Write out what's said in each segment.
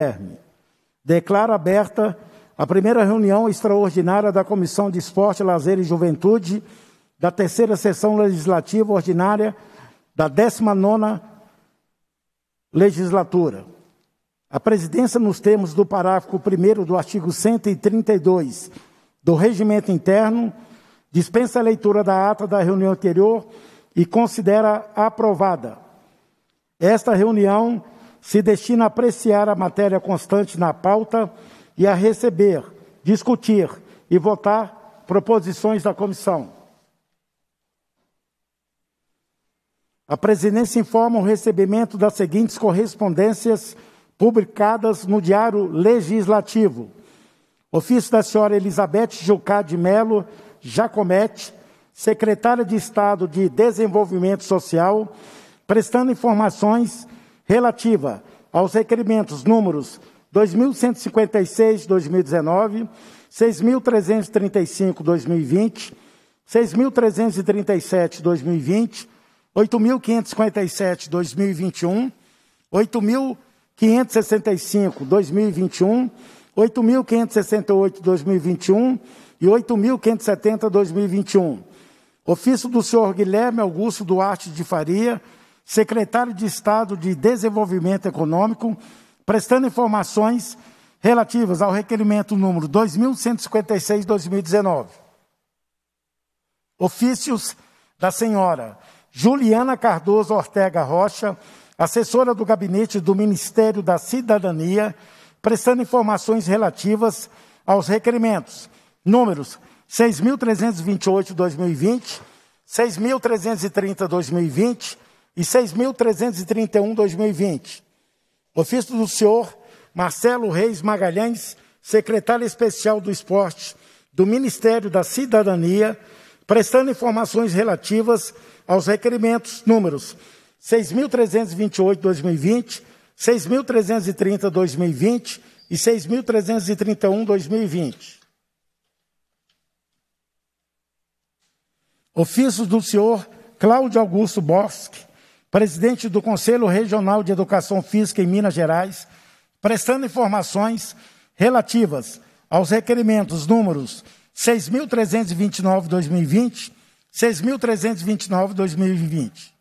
Guilherme. Declaro aberta a primeira reunião extraordinária da Comissão de Esporte, Lazer e Juventude da terceira sessão legislativa ordinária da 19ª legislatura. A presidência, nos termos do parágrafo 1 do artigo 132 do Regimento Interno, dispensa a leitura da ata da reunião anterior e considera aprovada. Esta reunião se destina a apreciar a matéria constante na pauta e a receber, discutir e votar proposições da comissão. A presidência informa o recebimento das seguintes correspondências publicadas no Diário Legislativo. Ofício da senhora Elizabeth Jucá de Melo Jacomete, secretária de Estado de Desenvolvimento Social, prestando informações relativa aos requerimentos números 2156/2019, 6.335/2020, 6.337/2020, 8.557/2021, 8.565/2021, 8.568/2021 e 8.570/2021. Ofício do senhor Guilherme Augusto Duarte de Faria, secretário de Estado de Desenvolvimento Econômico, prestando informações relativas ao requerimento número 2156-2019. Ofícios da senhora Juliana Cardoso Ortega Rocha, assessora do gabinete do Ministério da Cidadania, prestando informações relativas aos requerimentos números 6.328-2020, 6.330-2020, e 6.331, 2020. Ofício do senhor Marcelo Reis Magalhães, secretário especial do Esporte do Ministério da Cidadania, prestando informações relativas aos requerimentos números 6.328, 2020, 6.330, 2020 e 6.331, 2020. ofícios do senhor Cláudio Augusto Bosque, presidente do Conselho Regional de Educação Física em Minas Gerais, prestando informações relativas aos requerimentos números 6.329-2020, 6.329-2020.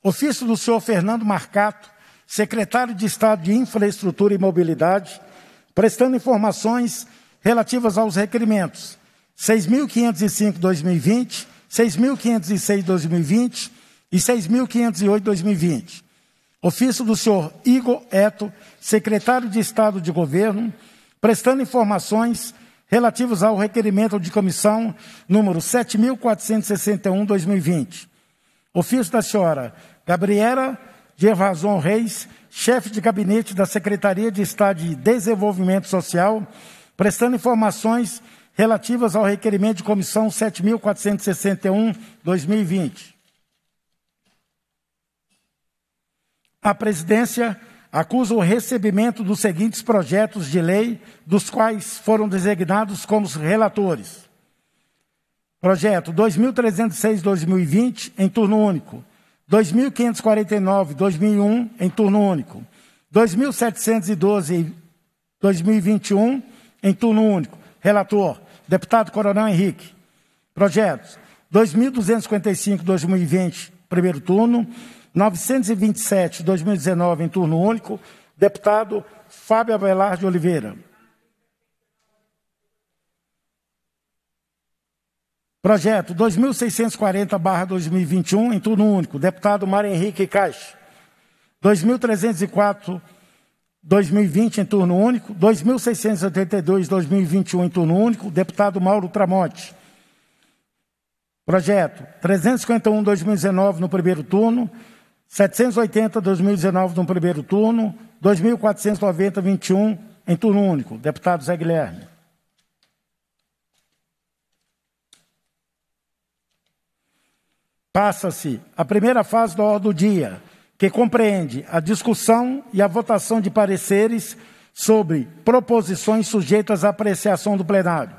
Ofício do senhor Fernando Marcato, secretário de Estado de Infraestrutura e Mobilidade, prestando informações relativas aos requerimentos 6.505-2020, 6.506-2020, e 6.508 2020. Ofício do senhor Igor Eto, secretário de Estado de Governo, prestando informações relativas ao requerimento de comissão número 7.461 2020. Ofício da senhora Gabriela Gervazon Reis, chefe de gabinete da Secretaria de Estado de Desenvolvimento Social, prestando informações relativas ao requerimento de comissão 7.461 2020. A presidência acusa o recebimento dos seguintes projetos de lei, dos quais foram designados como relatores. Projeto 2306-2020, em turno único. 2549-2001, em turno único. 2712-2021, em turno único. Relator, deputado Coronel Henrique. Projetos 2255-2020, primeiro turno. 927, 2019, em turno único, deputado Fábio Abelar de Oliveira. Projeto 2640-2021, em turno único, deputado Mário Henrique Caixa. 2304-2020, em turno único. 2682-2021, em turno único, deputado Mauro Tramonte. Projeto 351-2019, no primeiro turno. 780 2019 no primeiro turno, 2.490 21 em turno único. Deputado Zé Guilherme. Passa-se a primeira fase da ordem do dia, que compreende a discussão e a votação de pareceres sobre proposições sujeitas à apreciação do plenário.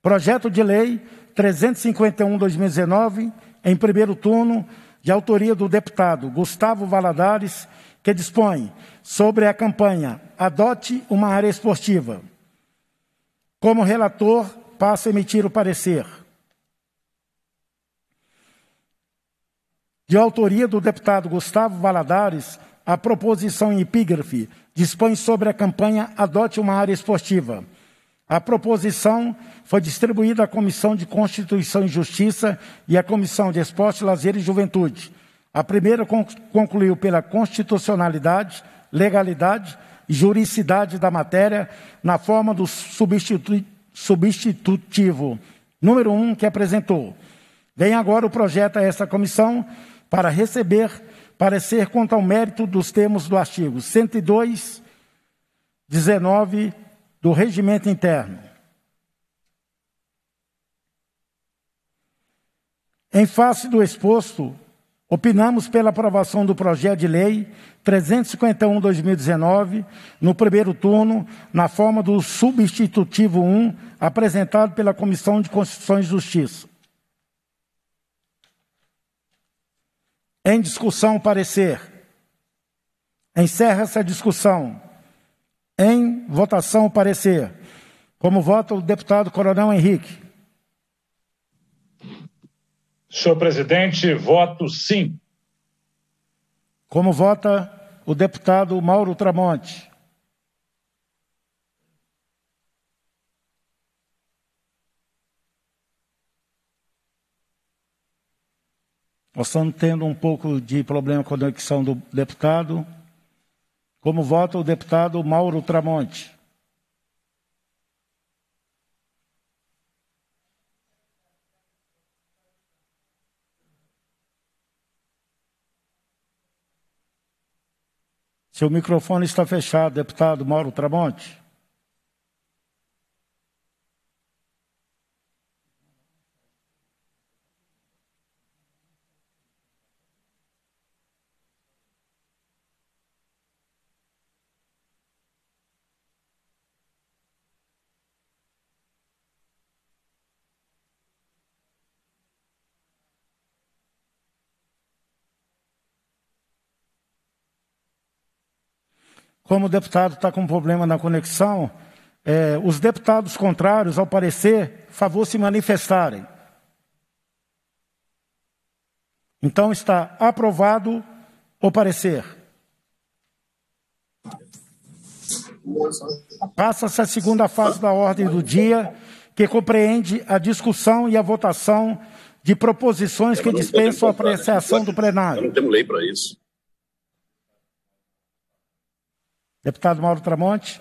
Projeto de Lei 351-2019, em primeiro turno, de autoria do deputado Gustavo Valadares, que dispõe sobre a campanha Adote uma área esportiva. Como relator, passo a emitir o parecer. De autoria do deputado Gustavo Valadares, a proposição em epígrafe dispõe sobre a campanha Adote uma área esportiva. A proposição foi distribuída à Comissão de Constituição e Justiça e à Comissão de Esporte, Lazer e Juventude. A primeira concluiu pela constitucionalidade, legalidade e juridicidade da matéria na forma do substitu substitutivo número 1 um que apresentou. Vem agora o projeto a esta comissão para receber parecer quanto ao mérito dos termos do artigo 102, 19 do regimento interno. Em face do exposto, opinamos pela aprovação do projeto de lei 351/2019 no primeiro turno, na forma do substitutivo 1, apresentado pela Comissão de Constituição e Justiça. Em discussão, parecer. Encerra-se a discussão. Em votação, o parecer. Como vota o deputado Coronel Henrique? Senhor presidente, voto sim. Como vota o deputado Mauro Tramonte? Nós estamos tendo um pouco de problema com a conexão do deputado como vota o deputado Mauro Tramonte. Seu microfone está fechado, deputado Mauro Tramonte. como o deputado está com problema na conexão, é, os deputados contrários, ao parecer, favor se manifestarem. Então está aprovado o parecer. Passa-se a segunda fase da ordem do dia, que compreende a discussão e a votação de proposições que dispensam a apreciação do plenário. Eu não temos lei para isso. Deputado Mauro Tramonte.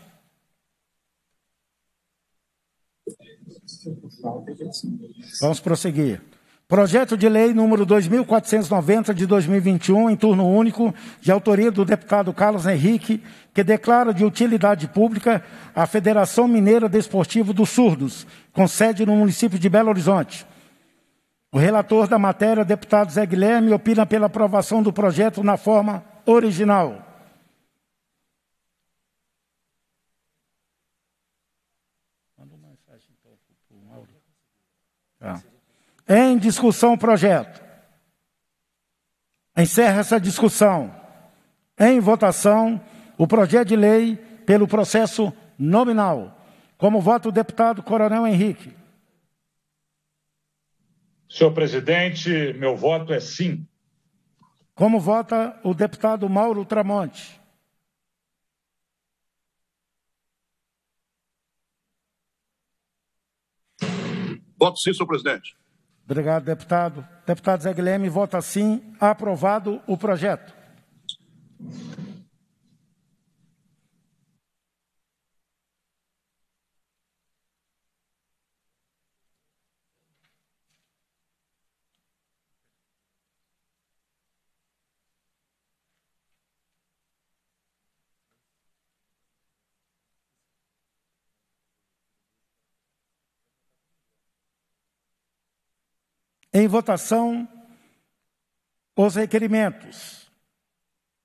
Vamos prosseguir. Projeto de Lei número 2490 de 2021, em turno único, de autoria do deputado Carlos Henrique, que declara de utilidade pública a Federação Mineira Desportiva dos Surdos, com sede no município de Belo Horizonte. O relator da matéria, deputado Zé Guilherme, opina pela aprovação do projeto na forma original. É. Em discussão o projeto. Encerra essa discussão. Em votação, o projeto de lei pelo processo nominal. Como vota o deputado Coronel Henrique. Senhor presidente, meu voto é sim. Como vota o deputado Mauro Tramonte? Voto sim, senhor presidente. Obrigado, deputado. Deputado Zé Guilherme, vota sim. Aprovado o projeto. Em votação, os requerimentos.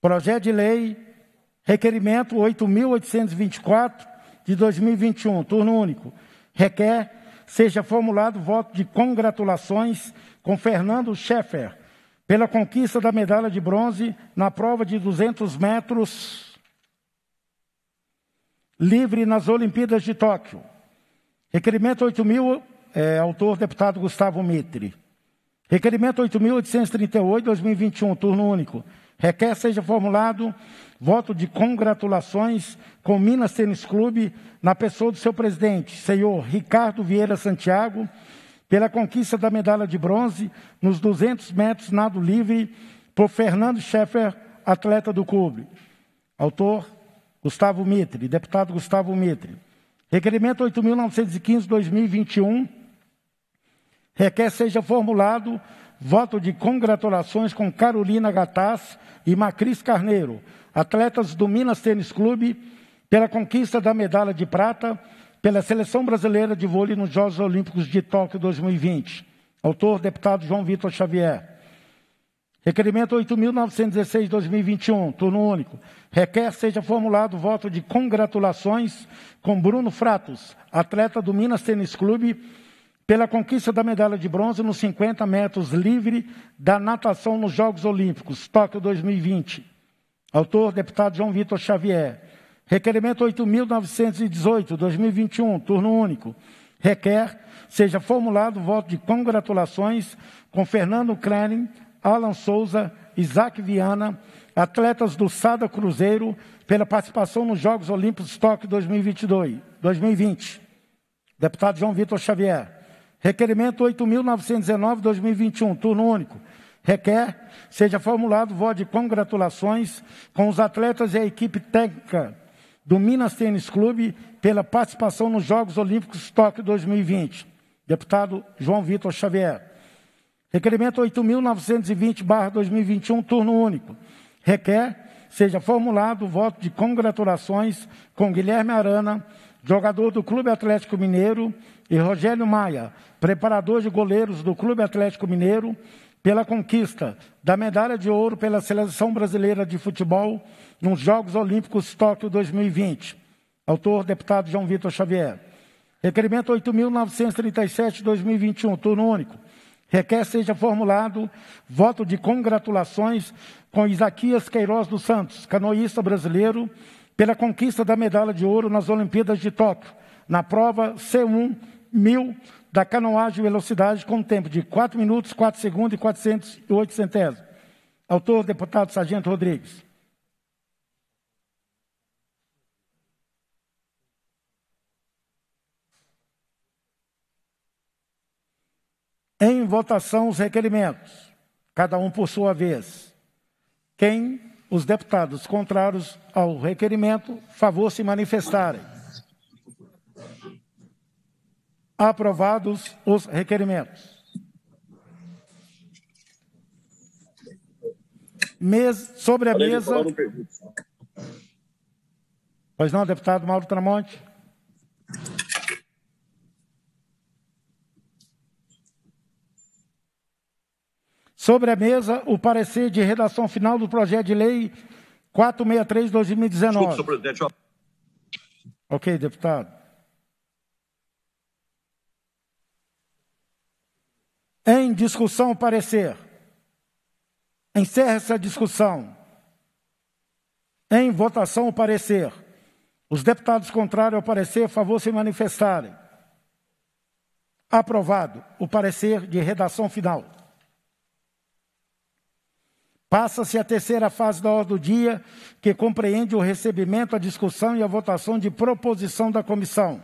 Projeto de lei, requerimento 8.824 de 2021, turno único. Requer seja formulado voto de congratulações com Fernando Scheffer pela conquista da medalha de bronze na prova de 200 metros livre nas Olimpíadas de Tóquio. Requerimento 8.000, é, eh, autor deputado Gustavo Mitre. Requerimento 8.838, 2021, turno único. Requer seja formulado voto de congratulações com Minas Tênis Clube, na pessoa do seu presidente, senhor Ricardo Vieira Santiago, pela conquista da medalha de bronze nos 200 metros nado livre por Fernando Scheffer, atleta do clube. Autor, Gustavo Mitre. Deputado Gustavo Mitre. Requerimento 8.915, 2021 Requer seja formulado voto de congratulações com Carolina Gataz e Macris Carneiro, atletas do Minas Tênis Clube, pela conquista da medalha de prata pela Seleção Brasileira de Vôlei nos Jogos Olímpicos de Tóquio 2020. Autor, deputado João Vitor Xavier. Requerimento 8.916-2021, turno único. Requer seja formulado voto de congratulações com Bruno Fratos, atleta do Minas Tênis Clube, pela conquista da medalha de bronze nos 50 metros livre da natação nos Jogos Olímpicos, Tóquio 2020. Autor, deputado João Vitor Xavier. Requerimento 8.918, 2021, turno único. Requer seja formulado voto de congratulações com Fernando Krenin, Alan Souza, Isaac Viana, atletas do Sada Cruzeiro, pela participação nos Jogos Olímpicos Tóquio 2022, 2020. Deputado João Vitor Xavier. Requerimento 8.919-2021, turno único. Requer seja formulado voto de congratulações com os atletas e a equipe técnica do Minas Tênis Clube pela participação nos Jogos Olímpicos Tóquio 2020. Deputado João Vitor Xavier. Requerimento 8.920-2021, turno único. Requer seja formulado voto de congratulações com Guilherme Arana jogador do Clube Atlético Mineiro, e Rogério Maia, preparador de goleiros do Clube Atlético Mineiro, pela conquista da medalha de ouro pela Seleção Brasileira de Futebol nos Jogos Olímpicos Tóquio 2020. Autor, deputado João Vitor Xavier. Requerimento 8.937-2021, turno único. Requer seja formulado voto de congratulações com Isaquias Queiroz dos Santos, canoísta brasileiro, pela conquista da medalha de ouro nas Olimpíadas de Tóquio, na prova C1 1000 da canoagem velocidade com tempo de 4 minutos, 4 segundos e 408 centésimos. Autor, deputado Sargento Rodrigues. Em votação os requerimentos, cada um por sua vez. Quem os deputados contrários ao requerimento, favor se manifestarem. Aprovados os requerimentos. Mes, sobre a mesa. Pois não, deputado Mauro Tramonte. Sobre a mesa, o parecer de redação final do projeto de lei 463-2019. senhor presidente. Ok, deputado. Em discussão o parecer. Encerra-se a discussão. Em votação o parecer. Os deputados contrários ao parecer, a favor se manifestarem. Aprovado o parecer de redação final. Passa-se a terceira fase da ordem do dia, que compreende o recebimento, a discussão e a votação de proposição da comissão.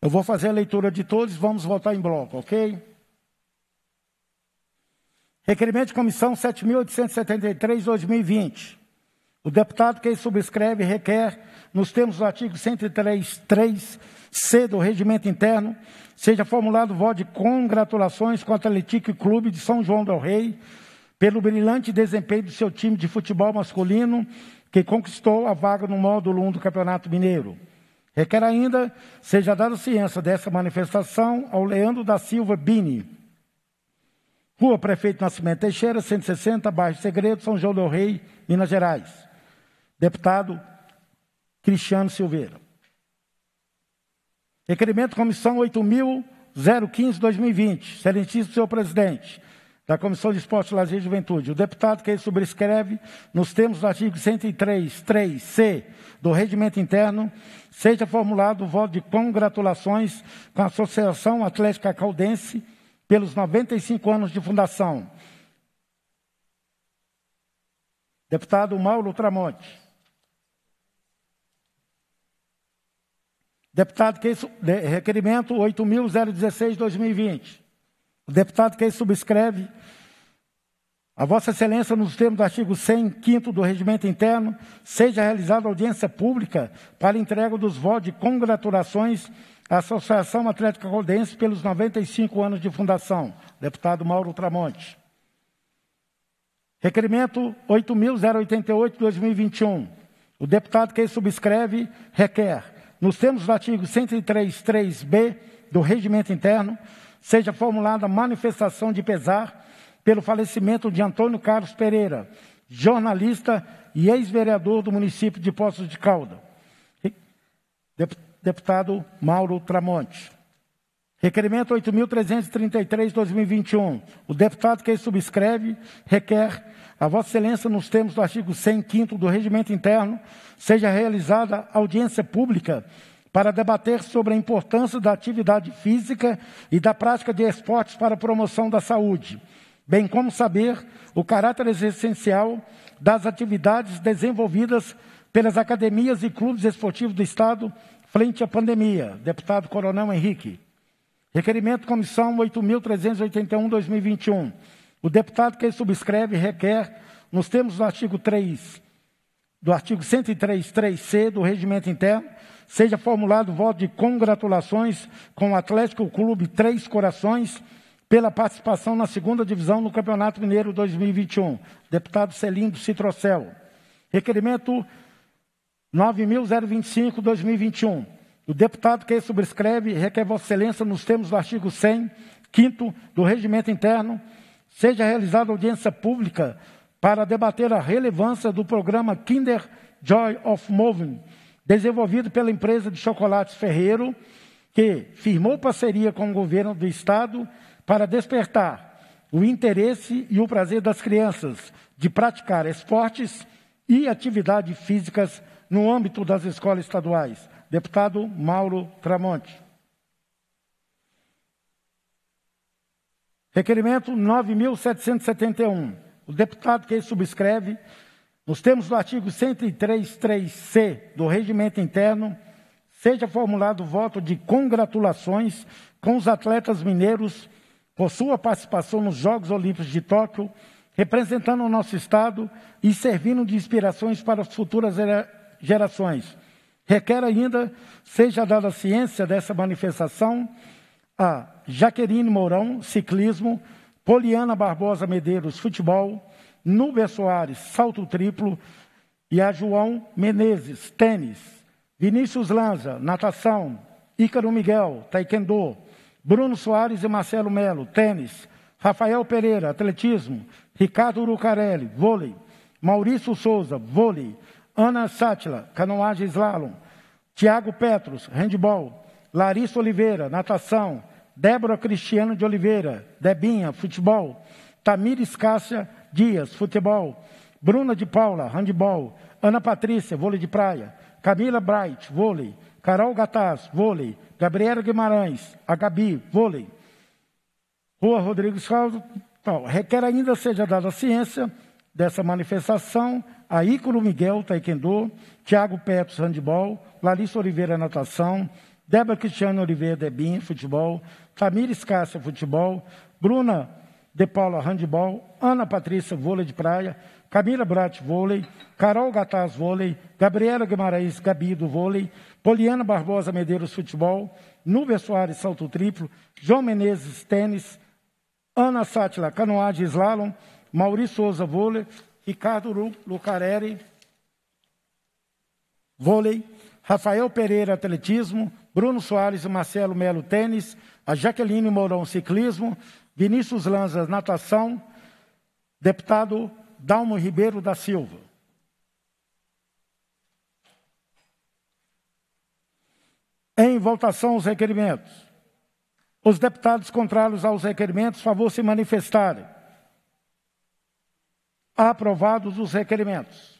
Eu vou fazer a leitura de todos, vamos votar em bloco, ok? Requerimento de comissão 7.873-2020. O deputado que subscreve requer, nos termos do artigo 103.3 C do Regimento Interno, seja formulado voto de congratulações com o Atlético Clube de São João del Rei pelo brilhante desempenho do seu time de futebol masculino, que conquistou a vaga no módulo 1 do Campeonato Mineiro. Requer ainda seja dada ciência dessa manifestação ao Leandro da Silva Bini, Rua Prefeito Nascimento Teixeira, 160, Bairro Segredo, São João del Rei, Minas Gerais. Deputado Cristiano Silveira. Requerimento Comissão 8.015-2020. Excelentíssimo senhor presidente da Comissão de Esporte, Lazer e Juventude. O deputado que sobrescreve nos termos do artigo 103, 3C do Regimento Interno, seja formulado o voto de congratulações com a Associação Atlética Caldense pelos 95 anos de fundação. Deputado Mauro Tramonte. Deputado que requerimento 8.016/2020. O deputado que subscreve a Vossa Excelência, nos termos do artigo 100, 5 do Regimento Interno, seja realizada audiência pública para entrega dos votos de congratulações à Associação Atlética Rodense pelos 95 anos de fundação. Deputado Mauro Tramonte. Requerimento 8.088, 2021. O deputado que subscreve requer nos termos do artigo 103.3b do Regimento Interno, seja formulada manifestação de pesar pelo falecimento de Antônio Carlos Pereira, jornalista e ex-vereador do município de Poços de Caldas, Deputado Mauro Tramonte. Requerimento 8.333, 2021. O deputado que subscreve requer a Vossa Excelência, nos termos do artigo 105 do Regimento Interno, seja realizada audiência pública para debater sobre a importância da atividade física e da prática de esportes para a promoção da saúde, bem como saber o caráter essencial das atividades desenvolvidas pelas academias e clubes esportivos do Estado frente à pandemia. Deputado Coronel Henrique. Requerimento Comissão 8.381-2021. O deputado que subscreve requer, nos termos do artigo 3, do artigo 103, 3C do Regimento Interno, seja formulado voto de congratulações com o Atlético Clube Três Corações pela participação na segunda divisão no Campeonato Mineiro 2021. Deputado Celindo Citrocel. Requerimento 9.025-2021 o deputado que subscreve requer Vossa Excelência, nos termos do artigo 100, 5 do Regimento Interno, seja realizada audiência pública para debater a relevância do programa Kinder Joy of Moving, desenvolvido pela empresa de chocolates Ferreiro, que firmou parceria com o governo do Estado para despertar o interesse e o prazer das crianças de praticar esportes e atividades físicas no âmbito das escolas estaduais. Deputado Mauro Tramonte. Requerimento 9.771. O deputado que subscreve, nos termos do artigo 103.3c do Regimento Interno, seja formulado voto de congratulações com os atletas mineiros por sua participação nos Jogos Olímpicos de Tóquio, representando o nosso Estado e servindo de inspirações para as futuras gerações. Requer ainda seja dada ciência dessa manifestação a Jaqueline Mourão, ciclismo, Poliana Barbosa Medeiros, futebol, Nube Soares, salto triplo, e a João Menezes, tênis, Vinícius Lanza, natação, Ícaro Miguel, taekwondo, Bruno Soares e Marcelo Melo, tênis, Rafael Pereira, atletismo, Ricardo Rucarelli, vôlei, Maurício Souza, vôlei, Ana Sátila, canoagem slalom. Tiago Petros, handball. Larissa Oliveira, natação. Débora Cristiano de Oliveira, Debinha, futebol. Tamires Cássia Dias, futebol. Bruna de Paula, handball. Ana Patrícia, vôlei de praia. Camila Bright, vôlei. Carol Gataz, vôlei. Gabriela Guimarães, a Gabi, vôlei. Rua Rodrigues Caldo, tal. Requer ainda seja dada a ciência dessa manifestação a Ícaro Miguel Taekwondo, Thiago Petros Handball, Larissa Oliveira Natação, Débora Cristiano Oliveira Debim Futebol, Tamires Cássia Futebol, Bruna de Paula Handball, Ana Patrícia Vôlei de Praia, Camila Brat Vôlei, Carol Gataz Vôlei, Gabriela Guimarães Gabi do Vôlei, Poliana Barbosa Medeiros Futebol, Núbia Soares Salto Triplo, João Menezes Tênis, Ana Sátila Canoagem Slalom, Maurício Souza Vôlei, Ricardo Lucarelli, vôlei, Rafael Pereira, atletismo, Bruno Soares e Marcelo Melo, tênis, a Jaqueline Mourão, ciclismo, Vinícius Lanza, natação, deputado Dalmo Ribeiro da Silva. Em votação os requerimentos. Os deputados contrários aos requerimentos, favor se manifestarem aprovados os requerimentos.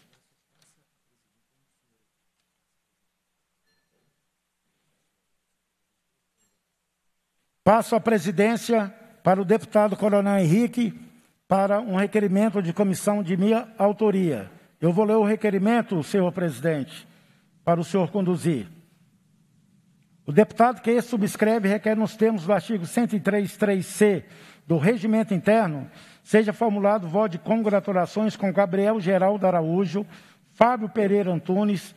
Passo a presidência para o deputado Coronel Henrique para um requerimento de comissão de minha autoria. Eu vou ler o requerimento, senhor presidente, para o senhor conduzir. O deputado que subscreve requer nos termos do artigo 103.3c do Regimento Interno, seja formulado voto de congratulações com Gabriel Geraldo Araújo, Fábio Pereira Antunes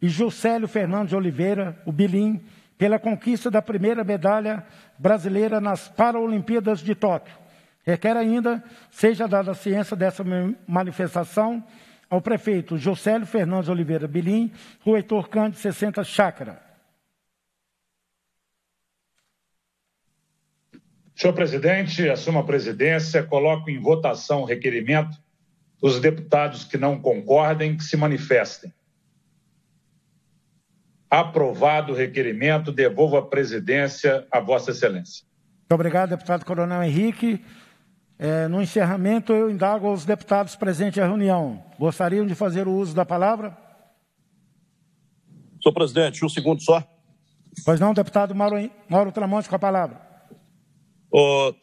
e Juscelio Fernandes Oliveira, o Bilim, pela conquista da primeira medalha brasileira nas Paralimpíadas de Tóquio. Requer ainda seja dada a ciência dessa manifestação ao prefeito Juscelio Fernandes Oliveira Bilim, o Heitor Cândido 60 Chácara. Senhor presidente, assumo a presidência, coloco em votação o requerimento Os deputados que não concordem que se manifestem. Aprovado o requerimento, devolvo a presidência a Vossa Excelência. Muito obrigado, deputado Coronel Henrique. É, no encerramento, eu indago aos deputados presentes à reunião. Gostariam de fazer o uso da palavra? Senhor presidente, um segundo só. Pois não, deputado Mauro, Mauro Tramonte, com a palavra. Oh,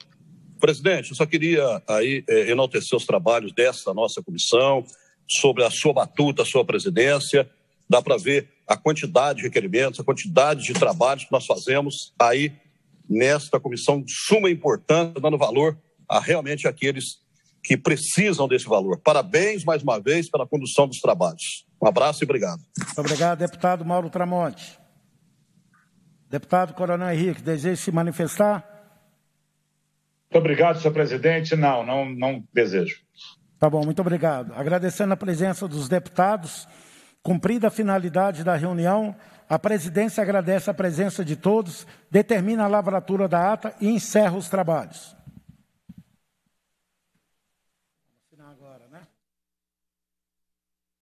presidente, eu só queria aí é, enaltecer os trabalhos dessa nossa comissão, sobre a sua batuta, a sua presidência. Dá para ver a quantidade de requerimentos, a quantidade de trabalhos que nós fazemos aí nesta comissão de suma importância, dando valor a realmente aqueles que precisam desse valor. Parabéns mais uma vez pela condução dos trabalhos. Um abraço e obrigado. Obrigado, deputado Mauro Tramonte. Deputado Coronel Henrique, deseja se manifestar? Muito obrigado, senhor presidente. Não, não, não desejo. Tá bom, muito obrigado. Agradecendo a presença dos deputados, cumprida a finalidade da reunião, a presidência agradece a presença de todos, determina a lavratura da ata e encerra os trabalhos.